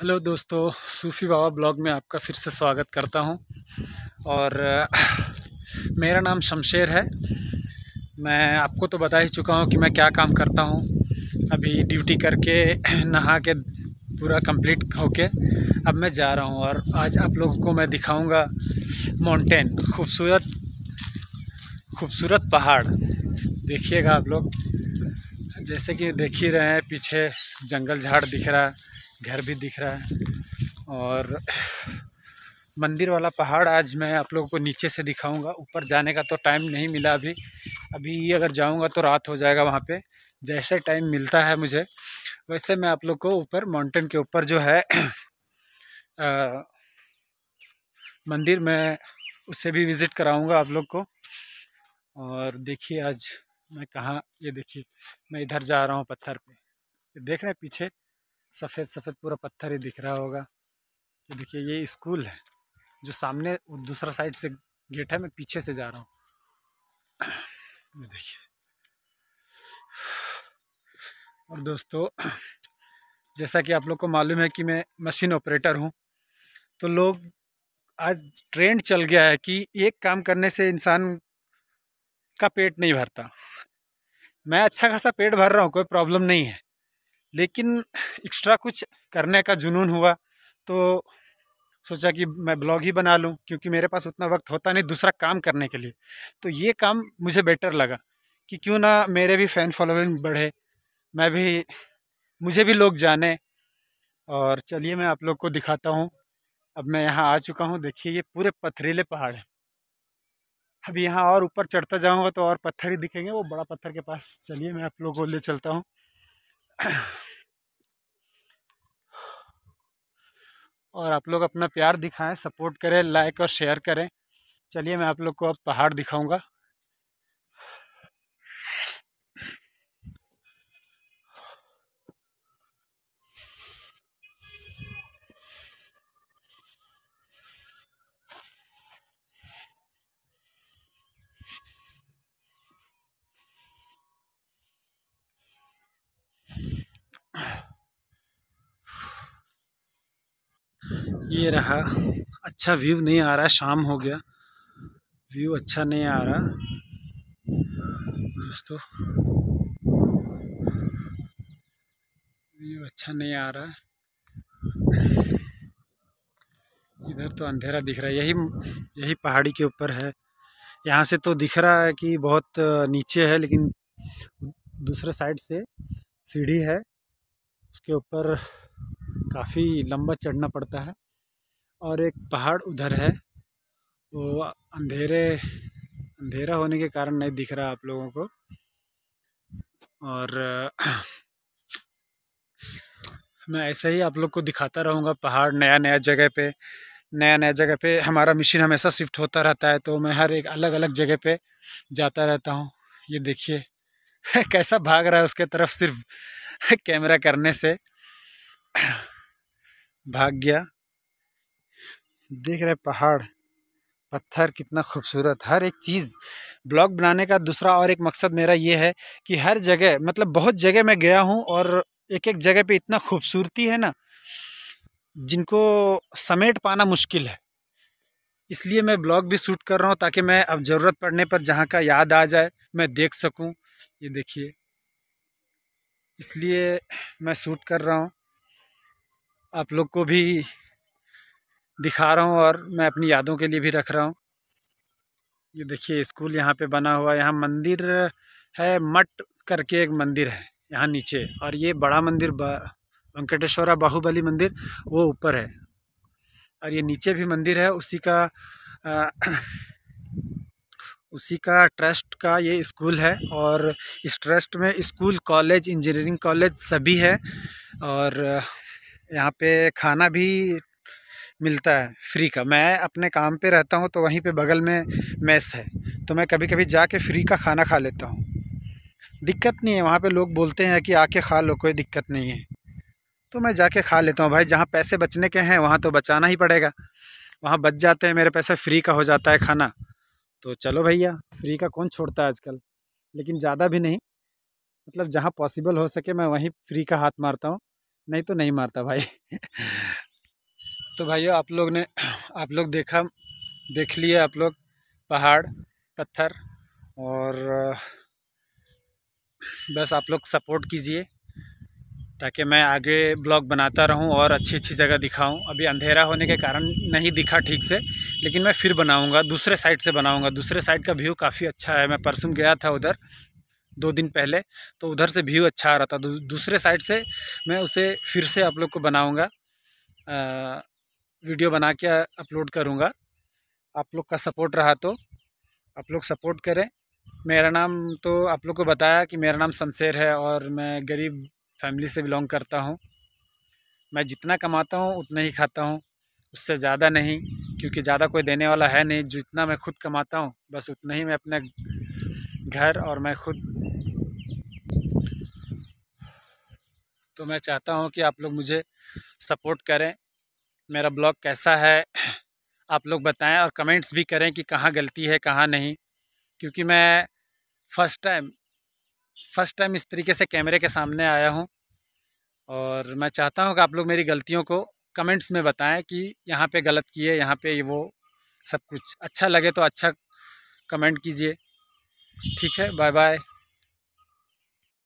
hello दोस्तों सूफ़ी बाबा blog में आपका फिर से स्वागत करता हूं और मेरा नाम शमशेर है मैं आपको तो बता ही चुका हूं कि मैं क्या काम करता हूं अभी ड्यूटी करके नहा के पूरा कंप्लीट होके अब मैं जा रहा हूं और आज आप लोगों को मैं दिखाऊंगा माउंटेन खूबसूरत खूबसूरत पहाड़ देखिएगा आप लोग जैसे कि देख ही रहे हैं पीछे जंगल झाड़ दिख रहा है घर भी दिख रहा है और मंदिर वाला पहाड़ आज मैं आप लोगों को नीचे से दिखाऊंगा ऊपर जाने का तो टाइम नहीं मिला अभी अभी अगर जाऊंगा तो रात हो जाएगा वहाँ पे जैसे टाइम मिलता है मुझे वैसे मैं आप लोग को ऊपर माउंटेन के ऊपर जो है आ, मंदिर मैं उससे भी विज़िट कराऊंगा आप लोग को और देखिए आज मैं कहाँ ये देखिए मैं इधर जा रहा हूँ पत्थर पर देख रहे हैं पीछे सफ़ेद सफ़ेद पूरा पत्थर ही दिख रहा होगा तो देखिए ये स्कूल है जो सामने दूसरा साइड से गेट है मैं पीछे से जा रहा हूँ ये देखिए और दोस्तों जैसा कि आप लोग को मालूम है कि मैं मशीन ऑपरेटर हूँ तो लोग आज ट्रेंड चल गया है कि एक काम करने से इंसान का पेट नहीं भरता मैं अच्छा खासा पेट भर रहा हूँ कोई प्रॉब्लम नहीं है लेकिन एक्स्ट्रा कुछ करने का जुनून हुआ तो सोचा कि मैं ब्लॉग ही बना लूँ क्योंकि मेरे पास उतना वक्त होता नहीं दूसरा काम करने के लिए तो ये काम मुझे बेटर लगा कि क्यों ना मेरे भी फ़ैन फॉलोइंग बढ़े मैं भी मुझे भी लोग जाने और चलिए मैं आप लोग को दिखाता हूँ अब मैं यहाँ आ चुका हूँ देखिए ये पूरे पथरीले पहाड़ हैं अभी यहाँ और ऊपर चढ़ता जाऊँगा तो और पत्थर ही दिखेंगे वो बड़ा पत्थर के पास चलिए मैं आप लोगों को ले चलता हूँ और आप लोग अपना प्यार दिखाएं सपोर्ट करें लाइक और शेयर करें चलिए मैं आप लोग को अब पहाड़ दिखाऊंगा ये रहा अच्छा व्यू नहीं आ रहा शाम हो गया व्यू अच्छा नहीं आ रहा दोस्तों व्यू अच्छा नहीं आ रहा इधर तो अंधेरा दिख रहा है यही यही पहाड़ी के ऊपर है यहाँ से तो दिख रहा है कि बहुत नीचे है लेकिन दूसरे साइड से सीढ़ी है उसके ऊपर काफ़ी लंबा चढ़ना पड़ता है और एक पहाड़ उधर है वो अंधेरे अंधेरा होने के कारण नहीं दिख रहा आप लोगों को और मैं ऐसे ही आप लोग को दिखाता रहूँगा पहाड़ नया नया जगह पे नया नया जगह पे हमारा मिशन हमेशा शिफ्ट होता रहता है तो मैं हर एक अलग अलग जगह पे जाता रहता हूँ ये देखिए कैसा भाग रहा है उसके तरफ सिर्फ कैमरा करने से भाग गया देख रहे पहाड़ पत्थर कितना खूबसूरत हर एक चीज़ ब्लॉग बनाने का दूसरा और एक मकसद मेरा ये है कि हर जगह मतलब बहुत जगह मैं गया हूँ और एक एक जगह पे इतना खूबसूरती है ना जिनको समेट पाना मुश्किल है इसलिए मैं ब्लॉग भी शूट कर रहा हूँ ताकि मैं अब ज़रूरत पड़ने पर जहाँ का याद आ जाए मैं देख सकूँ ये देखिए इसलिए मैं शूट कर रहा हूँ आप लोग को भी दिखा रहा हूँ और मैं अपनी यादों के लिए भी रख रहा हूँ ये देखिए स्कूल यहाँ पे बना हुआ है यहाँ मंदिर है मठ करके एक मंदिर है यहाँ नीचे और ये बड़ा मंदिर वेंकटेश्वरा बाहुबली मंदिर वो ऊपर है और ये नीचे भी मंदिर है उसी का आ, उसी का ट्रस्ट का ये स्कूल है और इस ट्रस्ट में स्कूल कॉलेज इंजीनियरिंग कॉलेज सभी है और यहाँ पे खाना भी मिलता है फ्री का मैं अपने काम पे रहता हूँ तो वहीं पे बगल में मेस है तो मैं कभी कभी जा के फ्री का खाना खा लेता हूँ दिक्कत नहीं है वहाँ पे लोग बोलते हैं कि आके खा लो कोई दिक्कत नहीं है तो मैं जाके खा लेता हूँ भाई जहाँ पैसे बचने के हैं वहाँ तो बचाना ही पड़ेगा वहाँ बच जाते हैं मेरे पैसे फ्री का हो जाता है खाना तो चलो भैया फ्री का कौन छोड़ता है आजकल लेकिन ज़्यादा भी नहीं मतलब जहाँ पॉसिबल हो सके मैं वहीं फ्री का हाथ मारता हूँ नहीं तो नहीं मारता भाई तो भाइयों आप लोग ने आप लोग देखा देख लिए आप लोग पहाड़ पत्थर और बस आप लोग सपोर्ट कीजिए ताकि मैं आगे ब्लॉग बनाता रहूं और अच्छी अच्छी जगह दिखाऊं अभी अंधेरा होने के कारण नहीं दिखा ठीक से लेकिन मैं फिर बनाऊंगा दूसरे साइड से बनाऊंगा दूसरे साइड का व्यू काफ़ी अच्छा है मैं परसों गया था उधर दो दिन पहले तो उधर से व्यू अच्छा आ रहा था दूसरे साइड से मैं उसे फिर से आप लोग को बनाऊँगा वीडियो बना के अपलोड करूँगा आप लोग का सपोर्ट रहा तो आप लोग सपोर्ट करें मेरा नाम तो आप लोग को बताया कि मेरा नाम शमशेर है और मैं गरीब फैमिली से बिलोंग करता हूँ मैं जितना कमाता हूँ उतना ही खाता हूँ उससे ज़्यादा नहीं क्योंकि ज़्यादा कोई देने वाला है नहीं जितना मैं खुद कमाता हूँ बस उतना ही मैं अपने घर और मैं खुद तो मैं चाहता हूँ कि आप लोग मुझे सपोर्ट करें मेरा ब्लॉग कैसा है आप लोग बताएं और कमेंट्स भी करें कि कहाँ गलती है कहाँ नहीं क्योंकि मैं फ़र्स्ट टाइम फ़र्स्ट टाइम इस तरीके से कैमरे के सामने आया हूँ और मैं चाहता हूँ कि आप लोग मेरी गलतियों को कमेंट्स में बताएं कि यहाँ पे गलत किए यहाँ पे वो सब कुछ अच्छा लगे तो अच्छा कमेंट कीजिए ठीक है बाय बाय